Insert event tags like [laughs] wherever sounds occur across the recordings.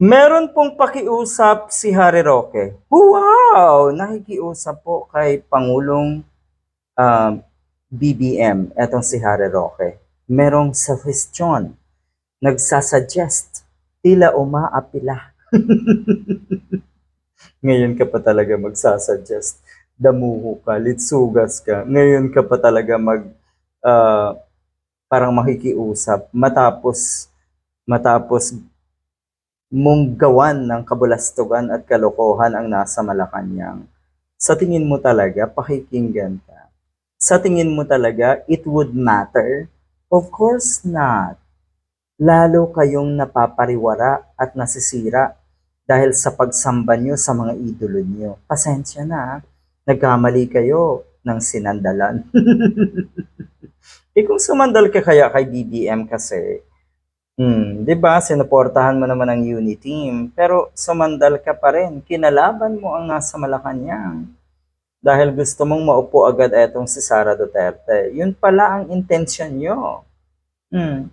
Meron pong pakiusap si Harry Roque. Wow! Nakikiusap po kay Pangulong uh, um, BBM, etong si Harry Roque. Merong suggestion. Nagsasuggest. Tila umaapila. [laughs] Ngayon ka pa talaga magsasuggest. Damuho ka, litsugas ka. Ngayon ka pa talaga mag... Uh, parang makikiusap matapos matapos munggawan ng kabulastugan at kalokohan ang nasa Malacanang. Sa tingin mo talaga, pakikinggan ka. Sa tingin mo talaga, it would matter? Of course not. Lalo kayong napapariwara at nasisira dahil sa pagsamba nyo sa mga idolo nyo. Pasensya na, ah. nagkamali kayo ng sinandalan. [laughs] eh kung sumandal ka kaya kay BBM kasi, Hmm, 'di ba? Sinuportahan mo naman ang uni team, pero sumandal ka pa rin. Kinalaban mo ang nasa Malacanang dahil gusto mong maupo agad etong si Sara Duterte. Yun pala ang intention nyo. Hmm.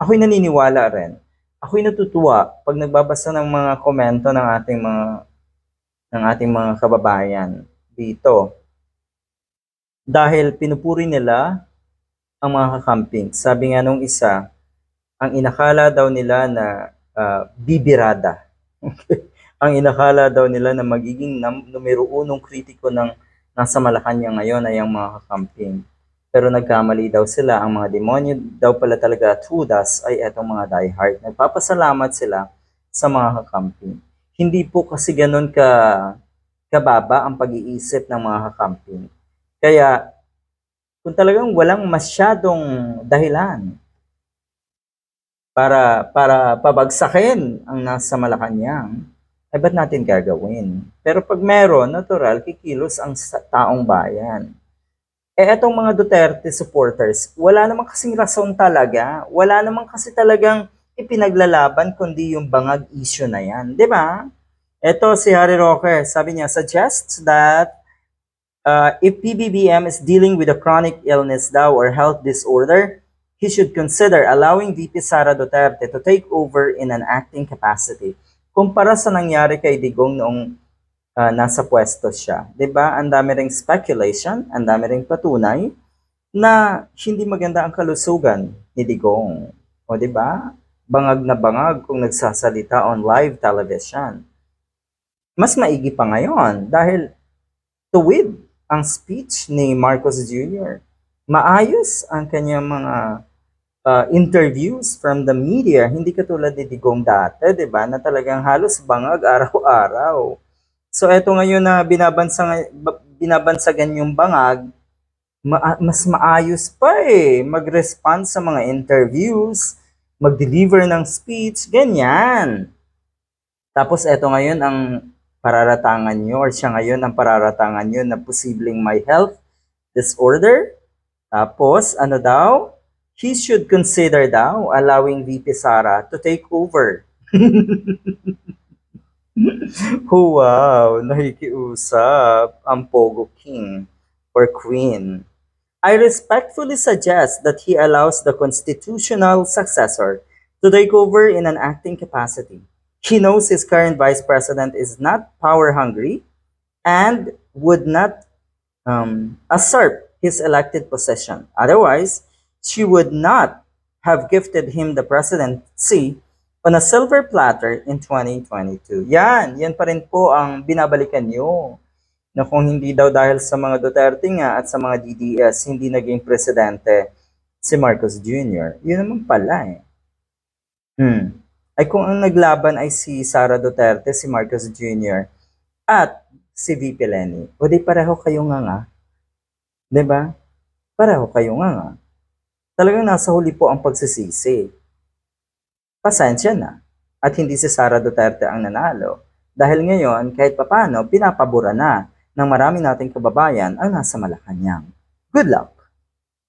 Ako'y naniniwala rin. Ako'y natutuwa pag nagbabasa ng mga komento ng ating mga ng ating mga kababayan dito. Dahil pinupuri nila ang mga kakamping. Sabi nga nung isa, ang inakala daw nila na uh, bibirada. [laughs] ang inakala daw nila na magiging numero unong kritiko ng nasa Malacanang ngayon ay ang mga kakamping. Pero nagkamali daw sila. Ang mga demonyo daw pala talaga Judas ay etong mga diehard. Nagpapasalamat sila sa mga kakamping. Hindi po kasi ganun ka kababa ang pag-iisip ng mga kakamping. Kaya kung talagang walang masyadong dahilan para, para pabagsakin ang nasa Malacanang, ay ba't natin gagawin? Pero pag meron, natural, kikilos ang taong bayan. Eh, etong mga Duterte supporters, wala naman kasing rason talaga. Wala naman kasi talagang ipinaglalaban kundi yung bangag issue na yan. ba? Diba? Ito si Harry Roque, sabi niya, suggests that uh, if PBBM is dealing with a chronic illness daw or health disorder, he should consider allowing VP Sara Duterte to take over in an acting capacity kumpara sa nangyari kay Digong noong uh, nasa pwesto siya. ba? Diba? Ang dami ring speculation, ang dami ring patunay na hindi maganda ang kalusugan ni Digong. O ba? Diba? Bangag na bangag kung nagsasalita on live television. Mas maigi pa ngayon dahil tuwid ang speech ni Marcos Jr. Maayos ang kanyang mga uh, interviews from the media, hindi katulad ni Digong dati, di ba, na talagang halos bangag araw-araw. So eto ngayon na binabansang, binabansagan yung bangag, ma ah, mas maayos pa eh, mag-respond sa mga interviews, mag-deliver ng speech, ganyan. Tapos eto ngayon ang pararatangan nyo or siya ngayon ang pararatangan nyo na posibleng may health disorder. Tapos ano daw? he should consider now allowing VP Sara to take over. [laughs] wow, nakikiusap ang Pogo King or Queen. I respectfully suggest that he allows the constitutional successor to take over in an acting capacity. He knows his current vice president is not power hungry and would not um, assert his elected position. Otherwise, she would not have gifted him the presidency on a silver platter in 2022. Yan, yan pa rin po ang binabalikan nyo na kung hindi daw dahil sa mga Duterte nga at sa mga DDS, hindi naging presidente si Marcos Jr. Yun naman pala eh. Hmm. Ay kung ang naglaban ay si Sara Duterte, si Marcos Jr. at si VP Lenny, o di pareho kayo nga nga. ba? Diba? Pareho kayo nga nga talagang nasa huli po ang pagsisisi. Pasensya na. At hindi si Sara Duterte ang nanalo. Dahil ngayon, kahit papano, pinapabura na ng marami nating kababayan ang nasa Malacanang. Good luck!